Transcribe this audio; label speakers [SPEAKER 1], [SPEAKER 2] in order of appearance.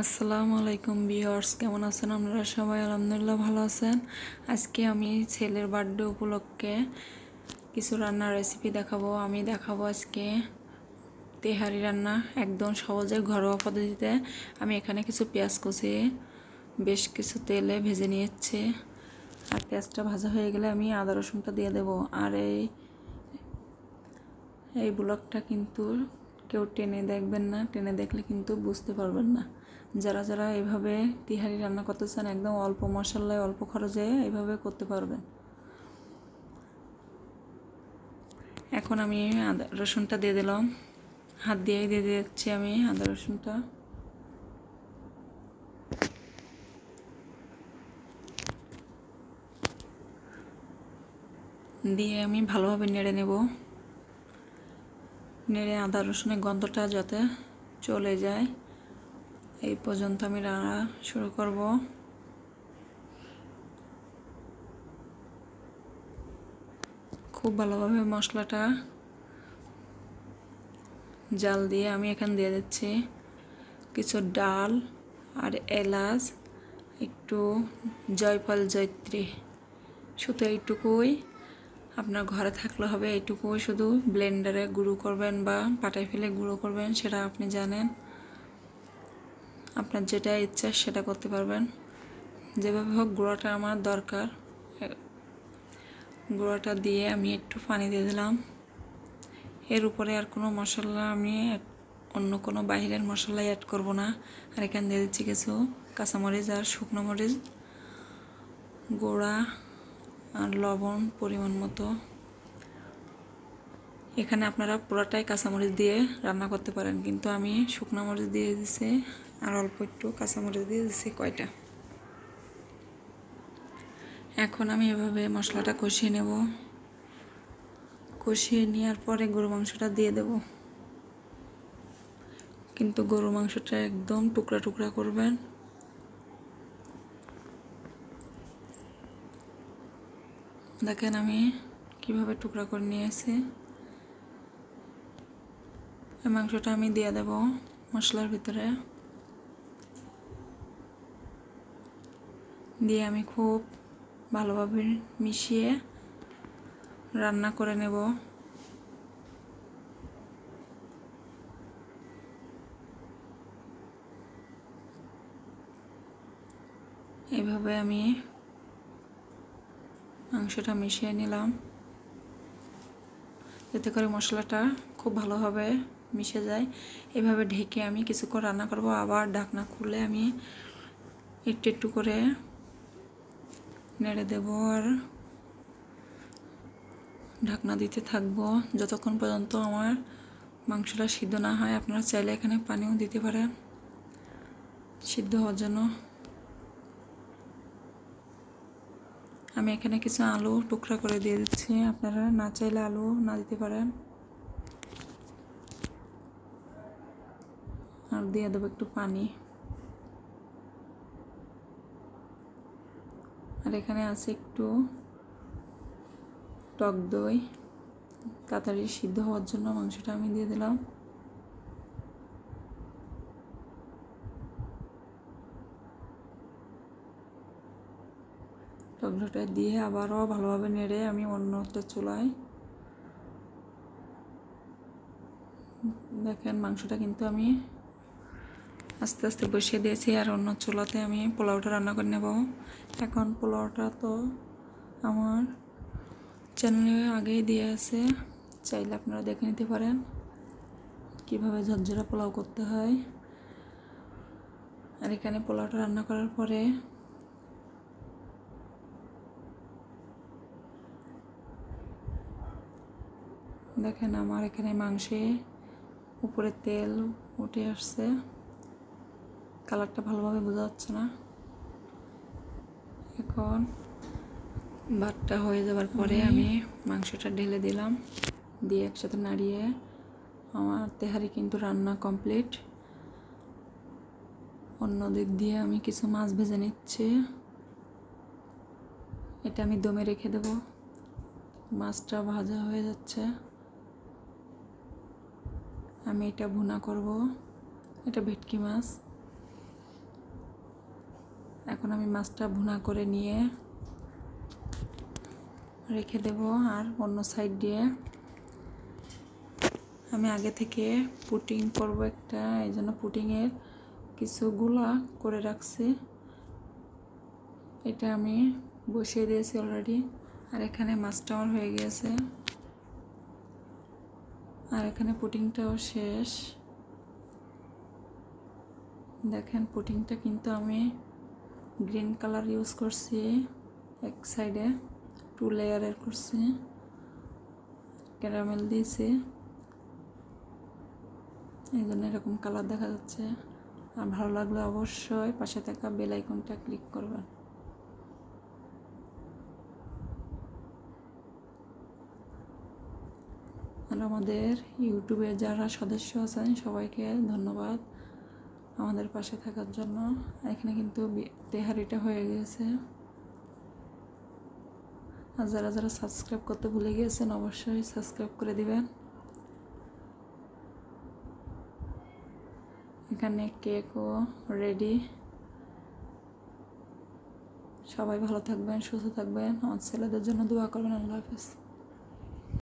[SPEAKER 1] আসসালামু আলাইকুম বিয়ার্স কেমন আছেন আপনারা সবাই আলহামদুলিল্লাহ ভালো আছেন আজকে আমি ছেলের বার্থডে উপলক্ষে কিছু রান্নার রেসিপি দেখাবো আমি দেখাবো আজকে তেহারি রান্না একদম সহজে ঘরোয়া পদ্ধতিতে আমি এখানে কিছু পেঁয়াজ কুচি বেশ কিছু তেলে ভেজে নিয়েছি আর পেঁয়াজটা ভাজা হয়ে গেলে আমি আদা রসুনটা দিয়ে দেব আর এই এই ব্লকটা কিন্তু কেউ টেনে দেখবেন না টেনে দেখলে কিন্তু বুঝতে পারবেন না যারা যারা এভাবে তিহারি রান্না করতে চান একদম অল্প মশলায় অল্প খরচে এভাবে করতে পারবেন এখন আমি আদা রসুনটা দিয়ে দিলাম হাত দিয়েই দিয়ে দিচ্ছি আমি আদা রসুনটা দিয়ে আমি ভালোভাবে নেড়ে নেব নেড়ে আদা রসুনের গন্ধটা যাতে চলে যায় এই পর্যন্ত আমি রান্না শুরু করব খুব ভালোভাবে মশলাটা জাল দিয়ে আমি এখান দিয়ে দিচ্ছি কিছু ডাল আর এলাচ একটু জয়ফল জয়ত্রী শুধু এইটুকুই আপনার ঘরে থাকলে হবে এইটুকুই শুধু ব্লেন্ডারে গুঁড়ো করবেন বা পাটায় ফেলে গুঁড়ো করবেন সেটা আপনি জানেন আপনার যেটা ইচ্ছা সেটা করতে পারবেন যেভাবে হোক গুঁড়াটা আমার দরকার গুঁড়াটা দিয়ে আমি একটু পানি দিয়ে দিলাম এর উপরে আর কোনো মশলা আমি অন্য কোনো বাহিরের মশলা অ্যাড করব না আর এখানে দিয়ে দিচ্ছি কিছু কাঁচামরিচ আর শুকনো মরিচ গোড়া আর লবণ পরিমাণ মতো এখানে আপনারা পুরোটাই কাঁচামরিচ দিয়ে রান্না করতে পারেন কিন্তু আমি শুকনো মরিচ দিয়ে দিছি আর অল্প একটু কাঁচামরিচ দিয়ে দিচ্ছি কয়টা এখন আমি এভাবে মশলাটা কষিয়ে নেব কষিয়ে নেওয়ার পরে গরু মাংসটা দিয়ে দেব কিন্তু গরু মাংসটা একদম টুকরা টুকরা করবেন দেখেন আমি কিভাবে টুকরা করে নিয়েছি মাংসটা আমি দিয়ে দেব মশলার ভিতরে দিয়ে আমি খুব ভালোভাবে মিশিয়ে রান্না করে নেব এভাবে আমি মাংসটা মিশিয়ে নিলাম যাতে করে মশলাটা খুব ভালোভাবে মিশে যায় এভাবে ঢেকে আমি কিছুক্ষণ রান্না করব আবার ঢাকনা খুলে আমি একটু একটু করে নেড়ে দেব আর ঢাকনা দিতে থাকবো যতক্ষণ পর্যন্ত আমার মাংসটা সিদ্ধ না হয় আপনারা চাইলে এখানে পানিও দিতে পারেন সিদ্ধ হওয়ার জন্য আমি এখানে কিছু আলু টুকরা করে দিয়ে দিচ্ছি আপনারা না চাইলে আলু না দিতে পারেন আর দিয়ে দেবো একটু পানি এখানে আছে একটু টক দই তাড়াতাড়ি সিদ্ধ হওয়ার জন্য মাংসটা আমি দিয়ে দিলাম টকটা দিয়ে আবারও ভালোভাবে নেড়ে আমি অন্য একটা চুলায় দেখেন মাংসটা কিন্তু আমি আস্তে আস্তে বসিয়ে দিয়েছি আর অন্য চুলাতে আমি পোলাওটা রান্না করে নেব এখন পোলাওটা তো আমার চ্যানেলে আগেই দিয়ে আছে চাইলে আপনারা দেখে নিতে পারেন কীভাবে ঝরঝরা পোলাও করতে হয় আর এখানে পোলাওটা রান্না করার পরে দেখেন আমার এখানে মাংসে উপরে তেল উঠে আসছে কালারটা ভালোভাবে বোঝা যাচ্ছে না এখন ভাতটা হয়ে যাওয়ার পরে আমি মাংসটা ঢেলে দিলাম দিয়ে একসাথে নাড়িয়ে আমার তেহারি কিন্তু রান্না কমপ্লিট অন্য দিক দিয়ে আমি কিছু মাছ ভেজে নিচ্ছি এটা আমি দমে রেখে দেব মাছটা ভাজা হয়ে যাচ্ছে আমি এটা ভুনা করব এটা ভেটকি মাছ এখন আমি মাছটা ভুনা করে নিয়ে রেখে দেব আর অন্য সাইড দিয়ে আমি আগে থেকে পুটিং করব একটা এই জন্য পুটিংয়ের কিছু গুলা করে রাখছি এটা আমি বসিয়ে দিয়েছি অলরেডি আর এখানে মাছটা আমার হয়ে গিয়েছে আর এখানে পুটিংটাও শেষ দেখেন পুটিংটা কিন্তু আমি গ্রিন কালার ইউজ করছি এক সাইডে টু লেয়ারের করছি ক্যারামেল দিয়েছি এই জন্য এরকম কালার দেখা যাচ্ছে আর ভালো লাগলে অবশ্যই পাশে থাকা বেল আইকনটা ক্লিক করবেন আর আমাদের ইউটিউবে যারা সদস্য আছেন সবাইকে ধন্যবাদ আমাদের পাশে থাকার জন্য এখানে কিন্তু তেহারিটা হয়ে গেছে আর যারা যারা সাবস্ক্রাইব করতে ভুলে গিয়েছেন অবশ্যই সাবস্ক্রাইব করে দিবেন এখানে কেকও রেডি সবাই ভালো থাকবেন সুস্থ থাকবেন আমার ছেলেদের জন্য দোয়া করবেন আল্লাহ হাফিজ